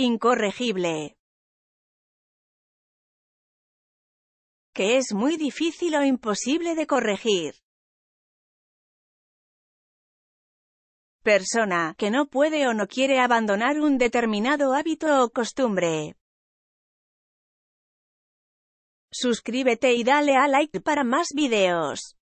incorregible. Que es muy difícil o imposible de corregir. Persona que no puede o no quiere abandonar un determinado hábito o costumbre. Suscríbete y dale a like para más videos.